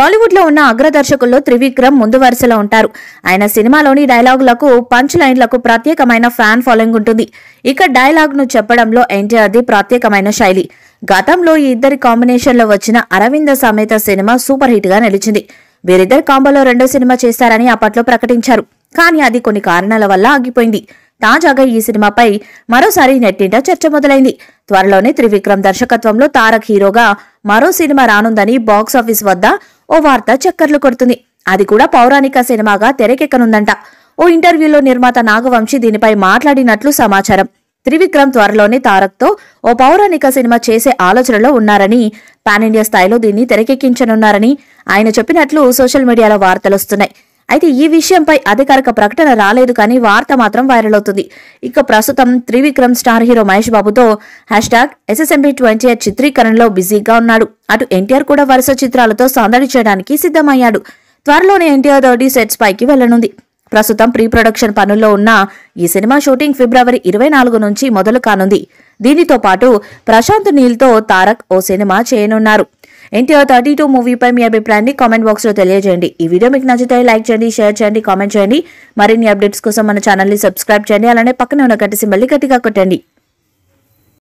టాలీవుడ్లో ఉన్న అగ్ర దర్శకుల్లో త్రివిక్రమ్ ముందు వరుసలో ఉంటారు ఆయన సినిమాలోని డైలాగులకు పంచ్ లైన్లకు ప్రత్యేకమైన ఫ్యాన్ ఫాలోయింగ్ ఉంటుంది ఇక డైలాగ్ను చెప్పడంలో ఎన్టీఆర్ది ప్రత్యేకమైన శైలి గతంలో ఈ ఇద్దరి కాంబినేషన్లో వచ్చిన అరవింద సమేత సినిమా సూపర్ హిట్ గా నిలిచింది వీరిద్దరు కాంబోలో రెండో సినిమా చేశారని అప్పట్లో ప్రకటించారు కానీ అది కొన్ని కారణాల వల్ల ఆగిపోయింది తాజాగా ఈ సినిమాపై మరోసారి నెట్టింట చర్చ మొదలైంది త్వరలోనే త్రివిక్రమ్ దర్శకత్వంలో తారక్ హీరోగా మరో సినిమా రానుందని బాక్సాఫీస్ వద్ద ఓ వార్త చక్కర్లు కొడుతుంది అది కూడా పౌరాణిక సినిమాగా తెరకెక్కనుందంట ఓ ఇంటర్వ్యూలో నిర్మాత నాగవంశి దీనిపై మాట్లాడినట్లు సమాచారం త్రివిక్రమ్ త్వరలోనే తారక్తో ఓ పౌరాణిక సినిమా చేసే ఆలోచనలో ఉన్నారని పాన్ ఇండియా స్థాయిలో దీన్ని తెరకెక్కించనున్నారని ఆయన చెప్పినట్లు సోషల్ మీడియాలో వార్తలొస్తున్నాయి అయితే ఈ విషయంపై అధికారిక ప్రకటన రాలేదు కానీ వార్త మాత్రం వైరల్ అవుతుంది ఇక ప్రస్తుతం త్రివిక్రమ్ స్టార్ హీరో మహేష్ బాబుతో hashtag SSMB twenty eight చిత్రీకరణలో బిజీగా ఉన్నాడు అటు ఎన్టీఆర్ కూడా వరుస చిత్రాలతో సందడి చేయడానికి సిద్ధమయ్యాడు త్వరలోనే ఎన్టీఆర్ థర్టీ సెట్స్ పైకి వెళ్లనుంది ప్రస్తుతం ప్రీ ప్రొడక్షన్ పనుల్లో ఉన్న ఈ సినిమా షూటింగ్ ఫిబ్రవరి ఇరవై నాలుగు నుంచి మొదలు కానుంది దీనితో పాటు ప్రశాంత్ నీల్తో తారక్ ఓ సినిమా చేయనున్నారు ఎన్టీఆర్ థర్టీ టూ మూవీపై మీ అభిప్రాయాన్ని కామెంట్ బాక్స్లో తెలియజేయండి ఈ వీడియో మీకు నచ్చితే లైక్ చేయండి షేర్ చేయండి కామెంట్ చేయండి మరిన్ని అప్డేట్స్ కోసం మన ఛానల్ని సబ్స్క్రైబ్ చేయండి అలానే పక్కనే ఉన్న గట్టి సింబల్ని గట్టిగా కొట్టండి